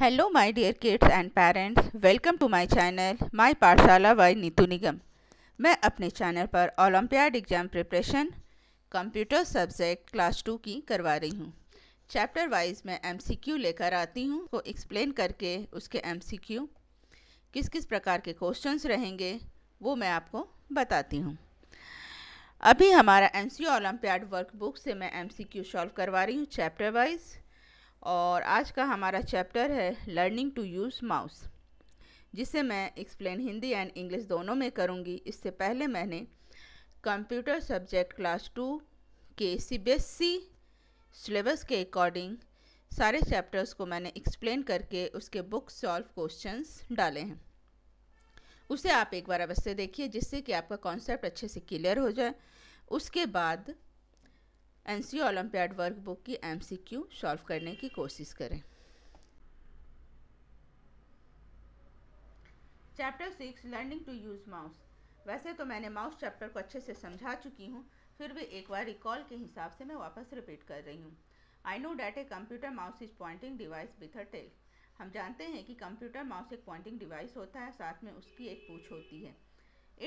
Hello my dear kids and parents welcome to my channel my Pathshala by Neetu Nigam मैं अपने चैनल पर olympiad exam preparation computer subject class two की करवा रही हूँ चैप्टर वाइज मैं एमसीक्यू लेकर आती हूँ को एक्सप्लेन करके उसके एमसीक्यू किस किस प्रकार के क्वेश्चन रहेंगे वो मैं आपको बताती हूँ अभी हमारा एम सी ओलम्पियाड वर्कबुक से मैं एम सी क्यू सॉल्व करवा रही हूँ चैप्टर वाइज़ और आज का हमारा चैप्टर है लर्निंग टू यूज़ माउस जिसे मैं एक्सप्लेन हिंदी एंड इंग्लिश दोनों में करूँगी इससे पहले मैंने कंप्यूटर सब्जेक्ट क्लास टू के सीबीएसई सिलेबस e के अकॉर्डिंग सारे चैप्टर्स को मैंने एक्सप्लेन करके उसके बुक सॉल्व क्वेश्चंस डाले हैं उसे आप एक बार अवश्य देखिए जिससे कि आपका कॉन्सेप्ट अच्छे से क्लियर हो जाए उसके बाद एन सी ओलम्पियाड बुक की एम सी क्यू सॉल्व करने की कोशिश करें chapter six learning to use mouse वैसे तो मैंने माउस चैप्टर को अच्छे से समझा चुकी हूँ फिर भी एक बार रिकॉल के हिसाब से मैं वापस रिपीट कर रही हूँ I know that a computer mouse is pointing device with a tail हम जानते हैं कि कंप्यूटर माउस एक पॉइंटिंग डिवाइस होता है साथ में उसकी एक पूछ होती है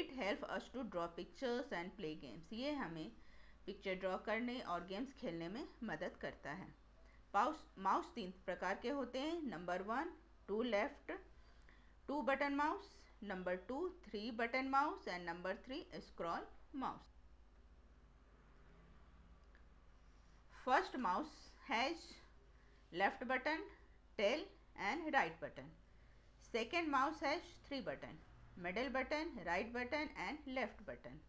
it help us to draw pictures and play games ये हमें पिक्चर ड्रॉ करने और गेम्स खेलने में मदद करता है पाउस माउस तीन प्रकार के होते हैं number one two left two button mouse number two three button mouse and number three scroll mouse first mouse has left button tail and right button second mouse has three button middle button right button and left button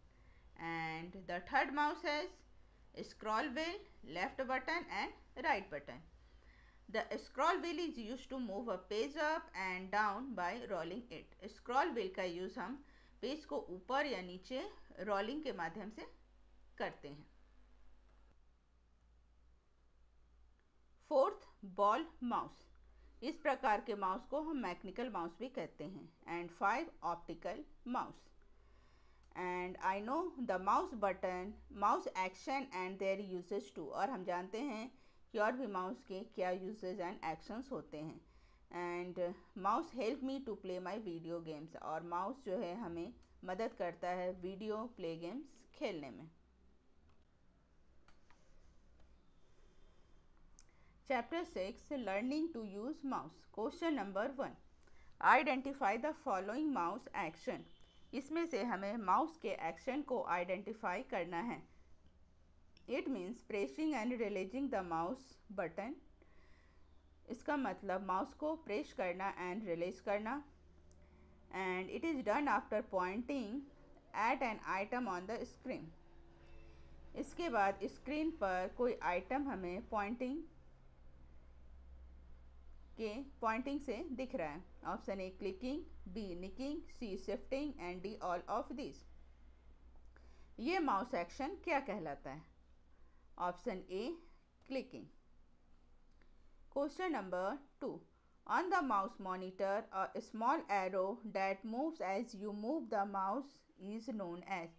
and the third mouse has scroll wheel left button and right button the scroll wheel is used to move a page up and down by rolling it scroll wheel ka use hum page ko upar ya niche rolling ke madhyam se karte hain fourth ball mouse इस प्रकार के mouse को हम mechanical mouse भी कहते हैं and five optical mouse and I know the mouse button mouse action and their usages to और हम जानते हैं कि और भी माउस के क्या यूजेज एंड एक्शंस होते हैं and mouse help me to play my video games और माउस जो है हमें मदद करता है वीडियो प्ले गेम्स खेलने में chapter six learning to use mouse question number one identify the following mouse action इसमें से हमें माउस के एक्शन को आइडेंटिफाई करना है it means pressing and releasing the mouse button इसका मतलब माउस को प्रेस करना एंड रिलीज करना and it is done after pointing at an item on the screen इसके बाद स्क्रीन पर कोई आइटम हमें पॉइंटिंग के पॉइंटिंग से दिख रहा है option A clicking B nicking C shifting and D all of this ये माउस एक्शन क्या कहलाता है option A clicking question number two on the mouse monitor a small arrow that moves as you move the mouse is known as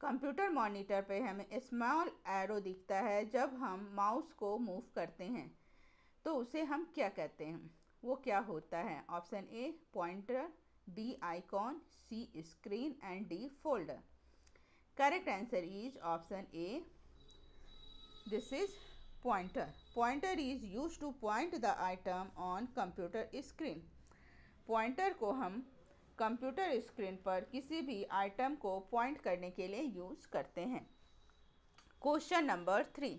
computer monitor पे हमें small arrow दिखता है जब हम माउस को मूव करते हैं तो उसे हम क्या कहते हैं वो क्या होता है option A pointer B icon C screen and D folder correct answer is option A this is pointer pointer is use to point the item on computer screen pointer को हम कंप्यूटर स्क्रीन पर किसी भी item को point करने के लिए use करते हैं question number three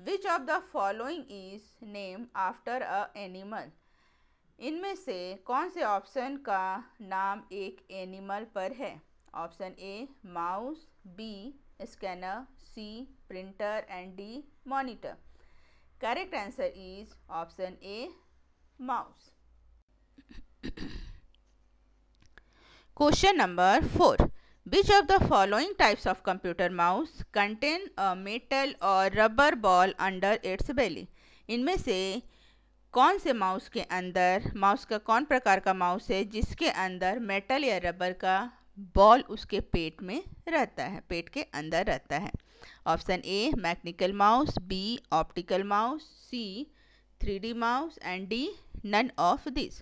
which of the following is name after a animal इनमें से कौन से ऑप्शन का नाम एक एनिमल पर है option A mouse B scanner C printer and D monitor correct answer is option A mouse question number four Which of the following types of computer mouse contain a metal or rubber ball under its belly? इनमें से कौन से mouse के अंदर mouse का कौन प्रकार का माउस है जिसके अंदर मेटल या रबर का बॉल उसके पेट में रहता है पेट के अंदर रहता है option A mechanical mouse B optical mouse C three D mouse and D none of this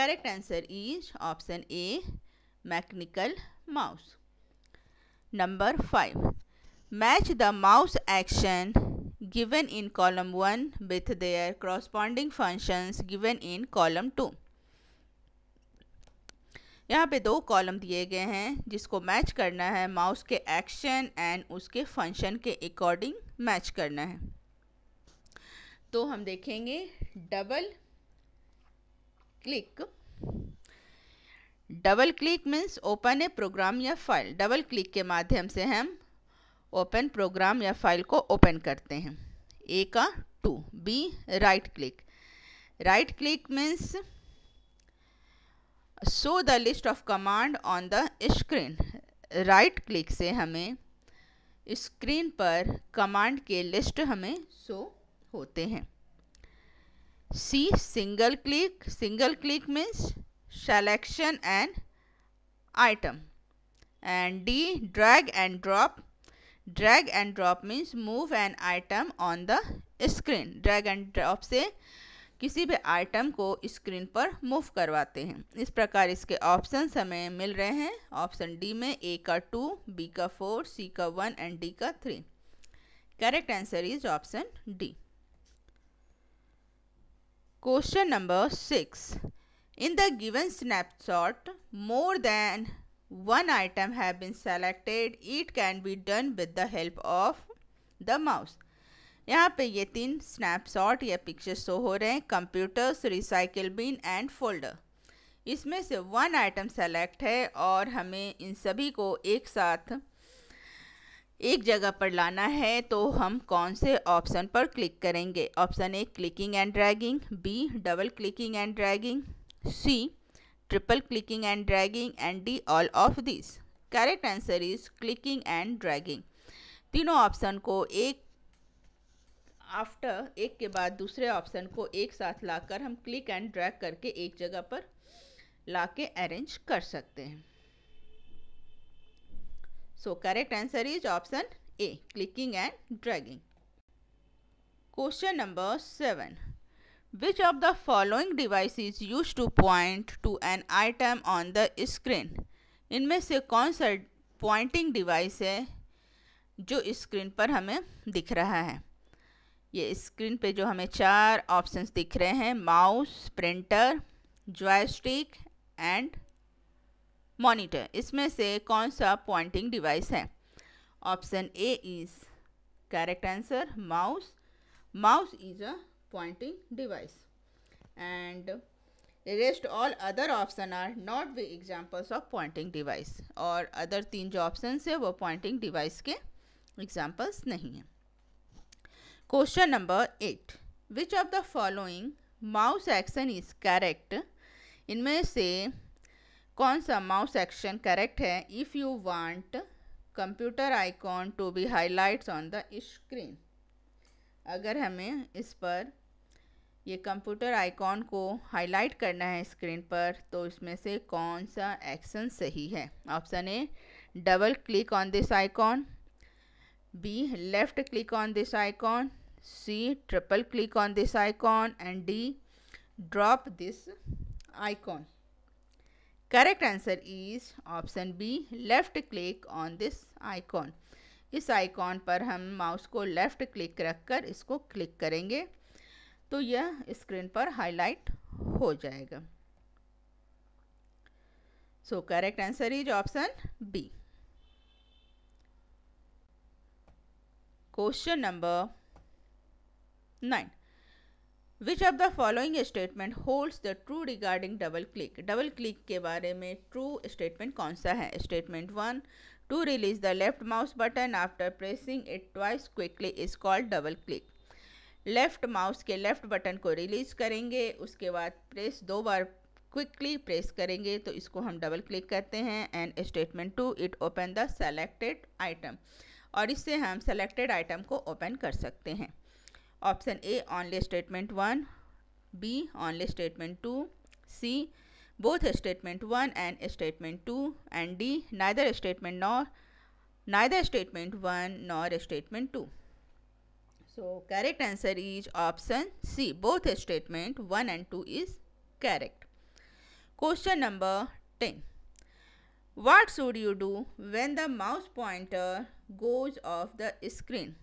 correct answer is option A mechanical mouse. Number 5. Match the mouse action given in column 1 with their corresponding functions given in column 2. यहाँ पे दो column दिए गए हैं जिसको match करना है mouse के एक्शन एंड उसके फंक्शन के अकॉर्डिंग मैच करना है तो हम देखेंगे double click double click means open a program या फाइल डबल क्लिक के माध्यम से हम ओपन प्रोग्राम या फाइल को ओपन करते हैं ए का two B right click right click means show the list of command on the screen right click से हमें स्क्रीन पर कमांड के लिस्ट हमें शो होते हैं C single click single click means selection and item and D drag and drop drag and drop means move an item on the screen drag and drop से किसी भी item को screen पर move करवाते हैं इस प्रकार इसके ऑप्शन हमें मिल रहे हैं ऑप्शन डी में ए का टू बी का फोर सी का वन एंड डी का three correct answer is option D question number six In the given snapshot, more than one item have been selected. It can be done with the help of the mouse. यहाँ पे ये तीन snapshot या picture show हो रहे हैं computers recycle bin and folder इसमें से वन आइटम सेलेक्ट है और हमें इन सभी को एक साथ एक जगह पर लाना है तो हम कौन से ऑप्शन पर क्लिक करेंगे option A clicking and dragging B double clicking and dragging C. Triple clicking and dragging and D. All of these. Correct answer is clicking and dragging. तीनों ऑप्शन को एक आफ्टर एक के बाद दूसरे ऑप्शन को एक साथ लाकर हम क्लिक एंड ड्रैग करके एक जगह पर ला के अरेंज कर सकते हैं so correct answer is option A clicking and dragging question number seven Which of the following device is used to point to an item on the screen? इनमें से कौन सा पॉइंटिंग डिवाइस है जो स्क्रीन पर हमें दिख रहा है ये स्क्रीन पे जो हमें चार ऑप्शंस दिख रहे हैं mouse printer joystick and monitor इसमें से कौन सा पॉइंटिंग डिवाइस है option A is correct answer mouse mouse is a pointing device and rest all other option are not the examples of pointing device or other teen jo options hai wo pointing device ke examples nahi hai Question number 8 Which of the following mouse action is correct इनमें से कौन सा mouse action correct है if you want computer icon to be highlights on the screen अगर हमें इस पर ये कंप्यूटर आइकॉन को हाईलाइट करना है स्क्रीन पर तो इसमें से कौन सा एक्शन सही है option A double click on this icon B left click on this icon C triple click on this icon and D drop this icon correct answer is option B left click on this icon इस icon पर हम mouse को left click रखकर इसको click करेंगे तो यह screen पर हाईलाइट हो जाएगा so correct answer is option B question number nine which of the following statement holds the true regarding double click double click के बारे में ट्रू स्टेटमेंट कौन सा है statement one to release the left mouse button after pressing it twice quickly is called double click left mouse के left button को release करेंगे उसके बाद प्रेस दो बार क्विकली प्रेस करेंगे तो इसको हम डबल क्लिक करते हैं and statement two it open the selected item और इससे हम सेलेक्टेड आइटम को ओपन कर सकते हैं option A only statement one B only statement two C both statement one and statement two and D neither statement nor neither statement one nor statement two so correct answer is option C both statement one and two is correct question number ten what should you do when the mouse pointer goes off the screen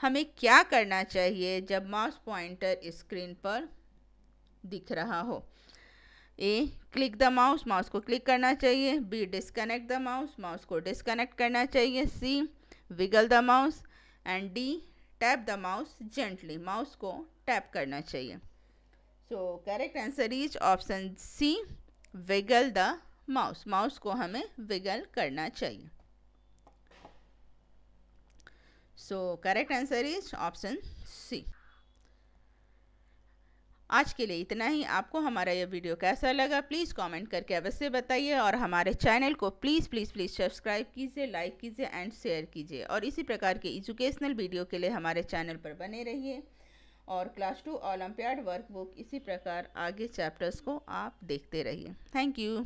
हमें क्या करना चाहिए जब mouse pointer screen पर दिख रहा हो A click the mouse mouse को क्लिक करना चाहिए B disconnect the mouse mouse को डिसकनेक्ट करना चाहिए C wiggle the mouse and D tap the mouse gently mouse को टैप करना चाहिए so correct answer is option C wiggle the mouse mouse को हमें विगल करना चाहिए so correct answer is option C आज के लिए इतना ही आपको हमारा यह वीडियो कैसा लगा प्लीज़ कमेंट करके अवश्य बताइए और हमारे चैनल को प्लीज़ प्लीज़ प्लीज़ सब्सक्राइब कीजिए लाइक कीजिए एंड शेयर कीजिए और इसी प्रकार के एजुकेशनल वीडियो के लिए हमारे चैनल पर बने रहिए और क्लास टू ओलम्पियाड वर्कबुक इसी प्रकार आगे चैप्टर्स को आप देखते रहिए थैंक यू